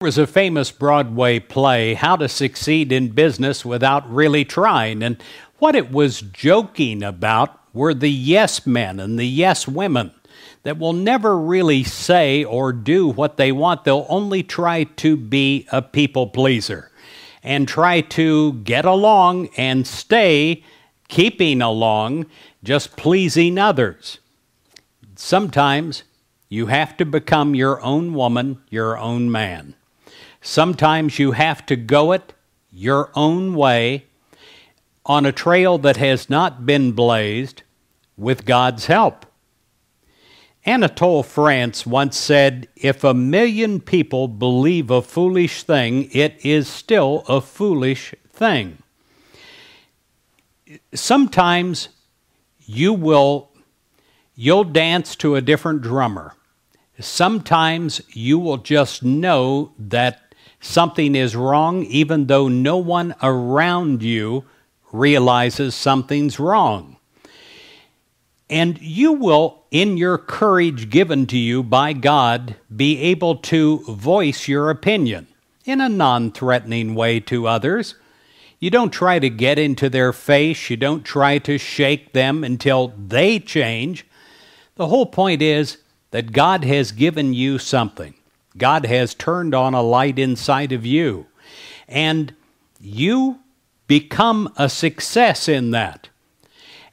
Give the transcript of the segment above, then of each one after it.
There was a famous Broadway play, How to Succeed in Business Without Really Trying, and what it was joking about were the yes men and the yes women that will never really say or do what they want. They'll only try to be a people pleaser and try to get along and stay keeping along, just pleasing others. Sometimes you have to become your own woman, your own man. Sometimes you have to go it your own way on a trail that has not been blazed with God's help. Anatole France once said, If a million people believe a foolish thing, it is still a foolish thing. Sometimes you will you'll dance to a different drummer. Sometimes you will just know that Something is wrong even though no one around you realizes something's wrong. And you will, in your courage given to you by God, be able to voice your opinion in a non threatening way to others. You don't try to get into their face, you don't try to shake them until they change. The whole point is that God has given you something. God has turned on a light inside of you. And you become a success in that.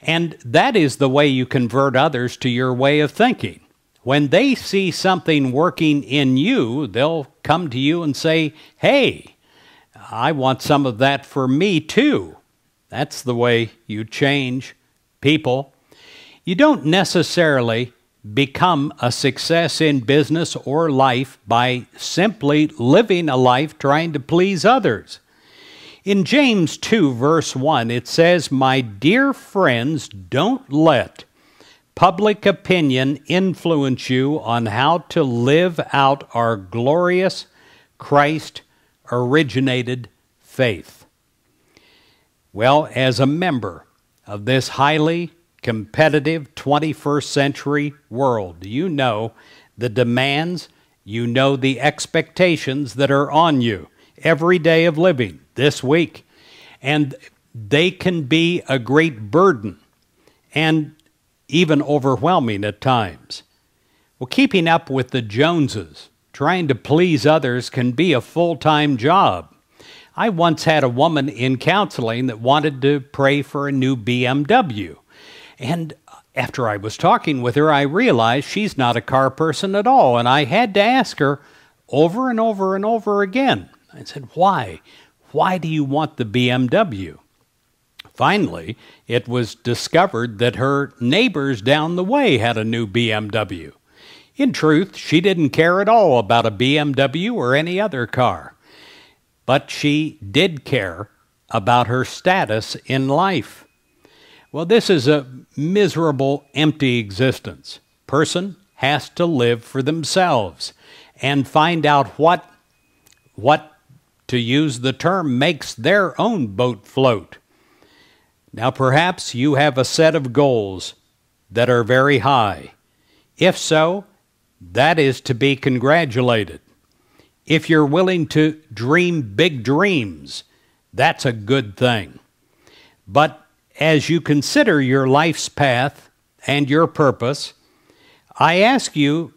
And that is the way you convert others to your way of thinking. When they see something working in you, they'll come to you and say, Hey, I want some of that for me too. That's the way you change people. You don't necessarily become a success in business or life by simply living a life trying to please others. In James 2, verse 1, it says, My dear friends, don't let public opinion influence you on how to live out our glorious Christ originated faith. Well, as a member of this highly competitive 21st century world. You know the demands, you know the expectations that are on you every day of living this week. And they can be a great burden and even overwhelming at times. Well, keeping up with the Joneses, trying to please others, can be a full time job. I once had a woman in counseling that wanted to pray for a new BMW. And after I was talking with her, I realized she's not a car person at all. And I had to ask her over and over and over again. I said, Why? Why do you want the BMW? Finally, it was discovered that her neighbors down the way had a new BMW. In truth, she didn't care at all about a BMW or any other car. But she did care about her status in life. Well, this is a miserable, empty existence. Person has to live for themselves and find out what, what to use the term, makes their own boat float. Now, perhaps you have a set of goals that are very high. If so, that is to be congratulated. If you're willing to dream big dreams, that's a good thing. But as you consider your life's path and your purpose, I ask you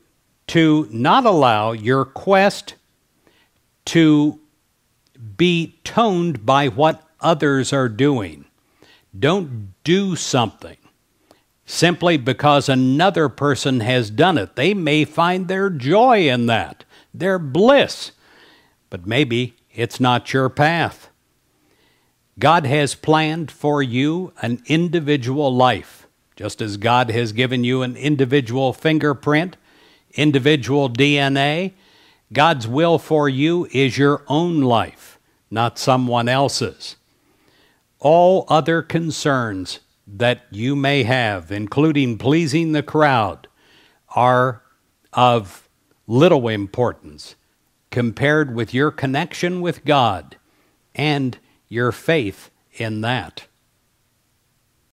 to not allow your quest to be toned by what others are doing. Don't do something simply because another person has done it. They may find their joy in that, their bliss, but maybe it's not your path. God has planned for you an individual life, just as God has given you an individual fingerprint, individual DNA. God's will for you is your own life, not someone else's. All other concerns that you may have, including pleasing the crowd, are of little importance compared with your connection with God and your faith in that.